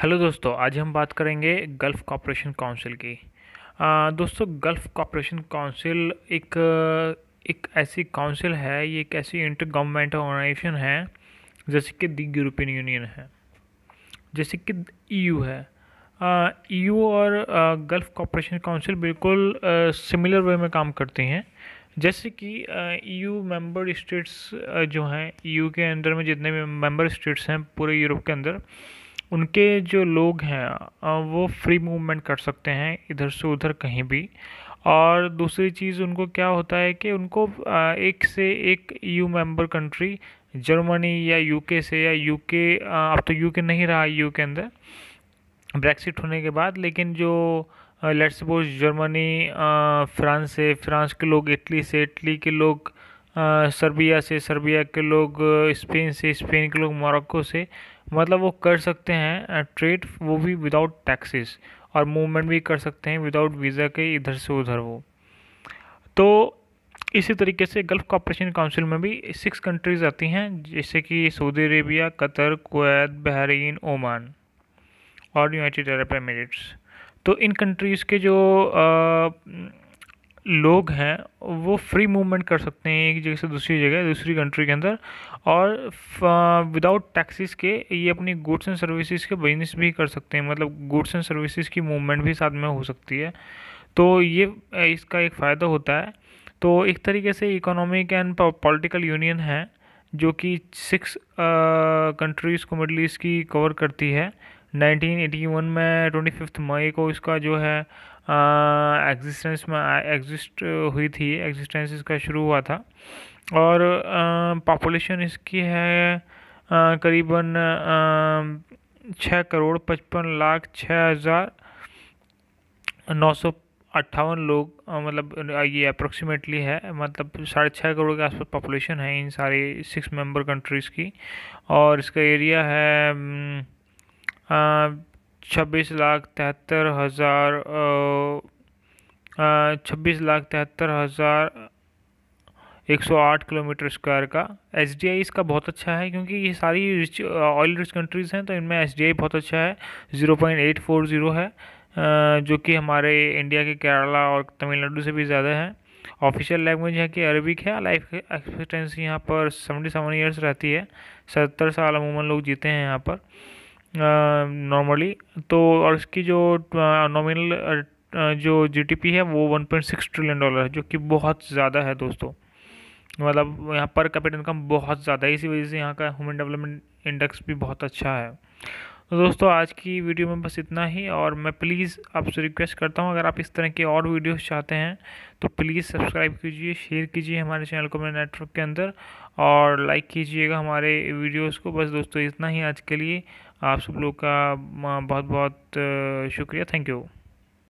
hello दोस्तों आज हम बात करेंगे गल्फ़ कॉपरेशन काउंसिल की आ, दोस्तों गल्फ़ कॉपरेशन काउंसिल एक एक ऐसी काउंसिल है ये एक ऐसी इंटर गवर्नमेंट ऑर्गेनाइजेशन है जैसे कि दी यूरोपियन यूनियन है जैसे कि ईयू है ईयू और गल्फ़ कॉपरेशन काउंसिल बिल्कुल सिमिलर वे में काम करती हैं जैसे कि ईयू मेंबर स्टेट्स जो हैं ईयू के अंदर में जितने भी मेंबर स्टेट्स हैं पूरे यूरोप के अंदर उनके जो लोग हैं वो फ्री मूवमेंट कर सकते हैं इधर से उधर कहीं भी और दूसरी चीज़ उनको क्या होता है कि उनको एक से एक यू मेंबर कंट्री जर्मनी या यूके से या यूके अब तो यूके नहीं रहा यू के अंदर ब्रेक्सिट होने के बाद लेकिन जो लेट्स सपोज जर्मनी फ्रांस से फ्रांस के लोग इटली से इटली के लोग सर्बिया से सर्बिया के लोग स्पेन से स्पेन के लोग मोरक्को से मतलब वो कर सकते हैं ट्रेड वो भी विदाउट टैक्सेस और मूवमेंट भी कर सकते हैं विदाउट वीज़ा के इधर से उधर वो तो इसी तरीके से गल्फ़ कॉपरेशन काउंसिल में भी सिक्स कंट्रीज़ आती हैं जैसे कि Saudi Arabia Qatar Kuwait Bahrain Oman और यूनाइटेड अरब एमिरेट्स तो इन कंट्रीज़ के जो आ, लोग हैं वो फ्री मूवमेंट कर सकते हैं एक जगह से दूसरी जगह दूसरी कंट्री के अंदर और विदाउट टैक्सेस के ये अपनी गुड्स एंड सर्विसेज के बिजनेस भी कर सकते हैं मतलब गुड्स एंड सर्विसेज की मूवमेंट भी साथ में हो सकती है तो ये इसका एक फ़ायदा होता है तो एक तरीके से इकोनॉमिक एंड पॉलिटिकल यूनियन है जो कि सिक्स कंट्रीज़ को मिडल ईस्ट की कवर करती है 1981 में ट्वेंटी फिफ्थ मई को इसका जो है एग्जिस्टेंस में एग्जिस्ट हुई थी एग्जिस्टेंस इसका शुरू हुआ था और पॉपुलेशन इसकी है करीबन छः करोड़ पचपन लाख छः हज़ार नौ सौ अट्ठावन लोग मतलब ये अप्रोक्सीमेटली है मतलब साढ़े छः करोड़ के आसपास पॉपुलेशन है इन सारी सिक्स मेंबर कंट्रीज़ की और इसका एरिया है छब्बीस लाख तिहत्तर हज़ार छब्बीस लाख तिहत्तर हज़ार एक सौ आठ किलोमीटर स्क्वायर का एस डी आई इसका बहुत अच्छा है क्योंकि ये सारी रिच ऑयल रिच कंट्रीज़ हैं तो इनमें एस डी आई बहुत अच्छा है zero point eight four zero है जो कि हमारे इंडिया के केरला और तमिलनाडु से भी ज़्यादा है ऑफिशियल लैंग्वेज है कि अरबिक है लाइफ एक्सपेक्टेंसी यहाँ पर सेवेंटी सेवन ईयर्स रहती है सत्तर साल अमूमन लोग जीते हैं यहाँ पर नॉर्मली तो और इसकी जो नॉमिनल जो जीडीपी है वो 1.6 ट्रिलियन डॉलर है जो कि बहुत ज़्यादा है दोस्तों मतलब यहाँ पर कैपिटल इनकम बहुत ज़्यादा है इसी वजह से यहाँ का ह्यूमन डेवलपमेंट इंडेक्स भी बहुत अच्छा है तो दोस्तों आज की वीडियो में बस इतना ही और मैं प्लीज़ आपसे रिक्वेस्ट करता हूँ अगर आप इस तरह के और वीडियोस चाहते हैं तो प्लीज़ सब्सक्राइब कीजिए शेयर कीजिए हमारे चैनल को मेरे नेटवर्क के अंदर और लाइक कीजिएगा हमारे वीडियोस को बस दोस्तों इतना ही आज के लिए आप सब लोग का बहुत बहुत शुक्रिया थैंक यू